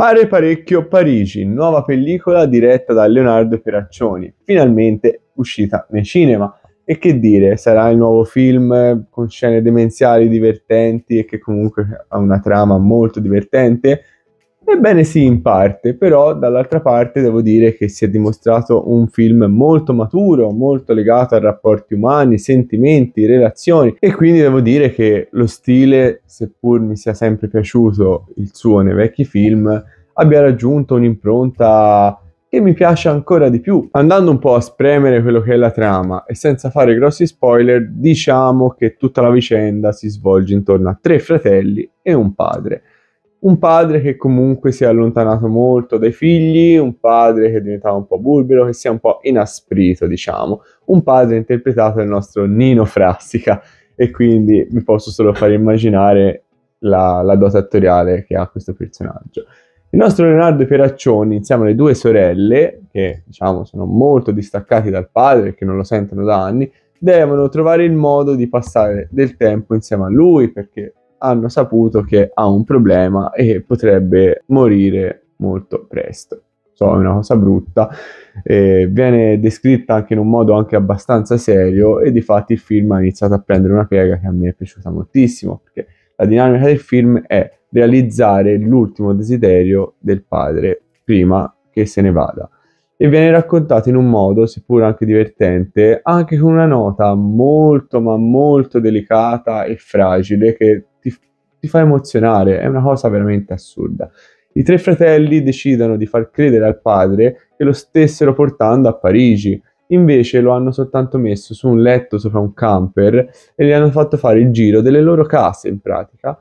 Pare parecchio Parigi, nuova pellicola diretta da Leonardo Peraccioni, finalmente uscita nei cinema. E che dire, sarà il nuovo film eh, con scene demenziali divertenti e che comunque ha una trama molto divertente? Ebbene sì, in parte, però dall'altra parte devo dire che si è dimostrato un film molto maturo, molto legato a rapporti umani, sentimenti, relazioni e quindi devo dire che lo stile, seppur mi sia sempre piaciuto il suo nei vecchi film, abbia raggiunto un'impronta che mi piace ancora di più. Andando un po' a spremere quello che è la trama e senza fare grossi spoiler, diciamo che tutta la vicenda si svolge intorno a tre fratelli e un padre un padre che comunque si è allontanato molto dai figli, un padre che diventava un po' burbero, che si è un po' inasprito, diciamo, un padre interpretato dal nostro Nino Frassica e quindi mi posso solo far immaginare la, la dote attoriale che ha questo personaggio. Il nostro Leonardo Pieraccioni, insieme alle due sorelle, che diciamo sono molto distaccati dal padre, che non lo sentono da anni, devono trovare il modo di passare del tempo insieme a lui perché hanno saputo che ha un problema e potrebbe morire molto presto. So, è una cosa brutta, eh, viene descritta anche in un modo anche abbastanza serio e di fatti il film ha iniziato a prendere una piega che a me è piaciuta moltissimo, perché la dinamica del film è realizzare l'ultimo desiderio del padre prima che se ne vada e viene raccontato in un modo seppur anche divertente, anche con una nota molto ma molto delicata e fragile che ti fa emozionare, è una cosa veramente assurda. I tre fratelli decidono di far credere al padre che lo stessero portando a Parigi, invece lo hanno soltanto messo su un letto sopra un camper e gli hanno fatto fare il giro delle loro case in pratica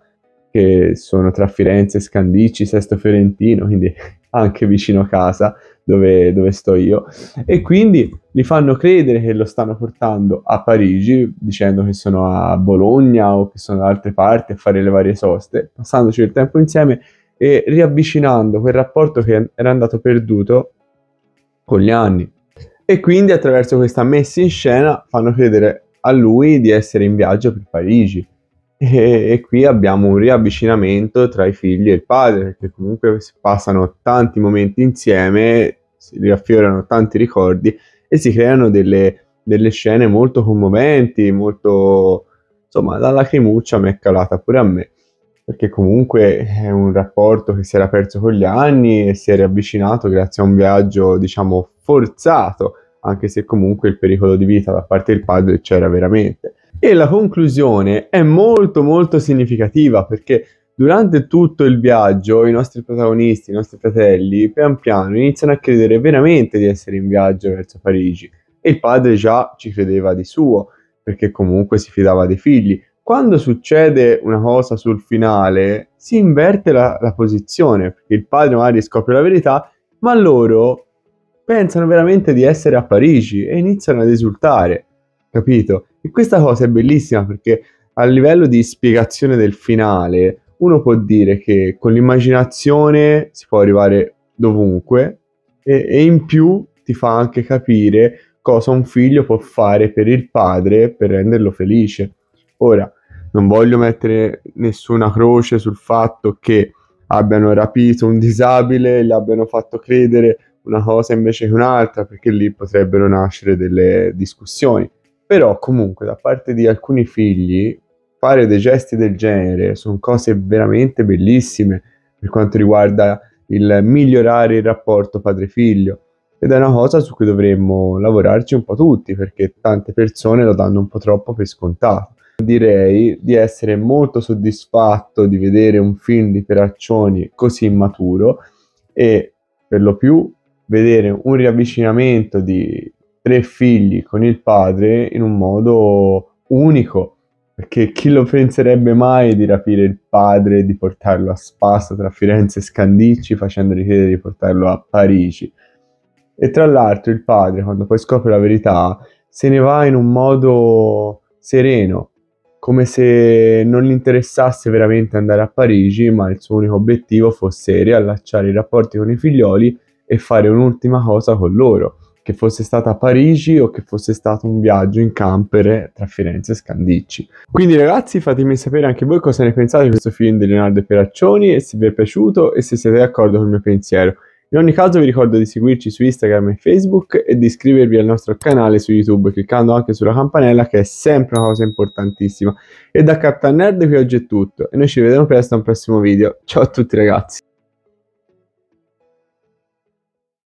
che sono tra Firenze e Scandicci, Sesto Fiorentino, quindi anche vicino a casa dove, dove, sto io. E quindi li fanno credere che lo stanno portando a Parigi, dicendo che sono a Bologna o che sono da altre parti a fare le varie soste, passandoci il tempo insieme e riavvicinando quel rapporto che era andato perduto con gli anni. E quindi attraverso questa messa in scena fanno credere a lui di essere in viaggio per Parigi E, e, qui abbiamo un riavvicinamento tra i figli e il padre, perché comunque si passano tanti momenti insieme, si riaffiorano tanti ricordi e si creano delle, delle scene molto commoventi, molto... insomma, la lacrimuccia mi è calata pure a me, perché comunque è un rapporto che si era perso con gli anni e si è riavvicinato grazie a un viaggio, diciamo, forzato, anche se comunque il pericolo di vita da parte del padre c'era veramente e la conclusione è molto molto significativa perché durante tutto il viaggio i nostri protagonisti, i nostri fratelli, pian piano iniziano a credere veramente di essere in viaggio verso Parigi. E il padre già ci credeva di suo, perché comunque si fidava dei figli. Quando succede una cosa sul finale, si inverte la, la posizione, perché il padre magari scopre la verità, ma loro pensano veramente di essere a Parigi e iniziano ad esultare, capito? E questa cosa è bellissima perché a livello di spiegazione del finale, uno può dire che con l'immaginazione si può arrivare dovunque e, e in più ti fa anche capire cosa un figlio può fare per il padre per renderlo felice. Ora, non voglio mettere nessuna croce sul fatto che abbiano rapito un disabile, gli abbiano fatto credere una cosa invece che un'altra, perché lì potrebbero nascere delle discussioni. Però comunque da parte di alcuni figli fare dei gesti del genere sono cose veramente bellissime per quanto riguarda il migliorare il rapporto padre-figlio ed è una cosa su cui dovremmo lavorarci un po' tutti perché tante persone lo danno un po' troppo per scontato. Direi di essere molto soddisfatto di vedere un film di Peraccioni così immaturo e per lo più vedere un riavvicinamento di tre figli con il padre in un modo unico. Perché chi lo penserebbe mai di rapire il padre, e di portarlo a spasso tra Firenze e Scandicci, facendogli chiedere di portarlo a Parigi? E tra l'altro il padre, quando poi scopre la verità, se ne va in un modo sereno, come se non gli interessasse veramente andare a Parigi, ma il suo unico obiettivo fosse riallacciare i rapporti con i figlioli e fare un'ultima cosa con loro che fosse stata a Parigi o che fosse stato un viaggio in campere tra Firenze e Scandicci. Quindi ragazzi fatemi sapere anche voi cosa ne pensate di questo film di Leonardo Peraccioni e se vi è piaciuto e se siete d'accordo con il mio pensiero. In ogni caso vi ricordo di seguirci su Instagram e Facebook e di iscrivervi al nostro canale su YouTube cliccando anche sulla campanella che è sempre una cosa importantissima. E da Captain Nerd qui oggi è tutto e noi ci vediamo presto a un prossimo video. Ciao a tutti ragazzi!